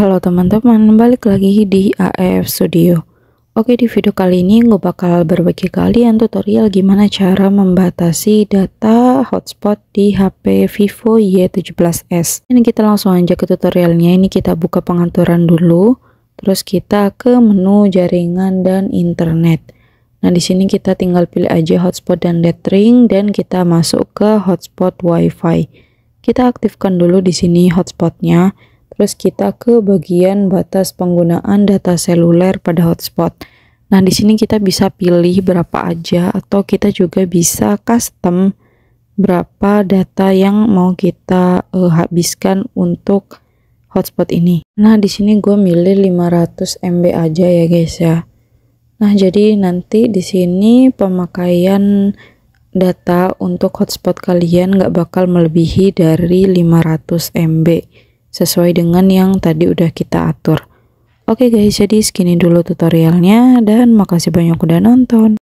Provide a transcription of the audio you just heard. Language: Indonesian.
Halo teman-teman, balik lagi di AF Studio Oke di video kali ini gue bakal berbagi kalian tutorial gimana cara membatasi data hotspot di HP Vivo Y17s Ini kita langsung aja ke tutorialnya, ini kita buka pengaturan dulu Terus kita ke menu jaringan dan internet Nah di sini kita tinggal pilih aja hotspot dan dethering dan kita masuk ke hotspot wifi Kita aktifkan dulu di sini hotspotnya Terus kita ke bagian batas penggunaan data seluler pada hotspot. Nah, di sini kita bisa pilih berapa aja atau kita juga bisa custom berapa data yang mau kita uh, habiskan untuk hotspot ini. Nah, di sini gue milih 500 MB aja ya, guys ya. Nah, jadi nanti di sini pemakaian data untuk hotspot kalian nggak bakal melebihi dari 500 MB sesuai dengan yang tadi udah kita atur. Oke guys, jadi segini dulu tutorialnya dan makasih banyak udah nonton.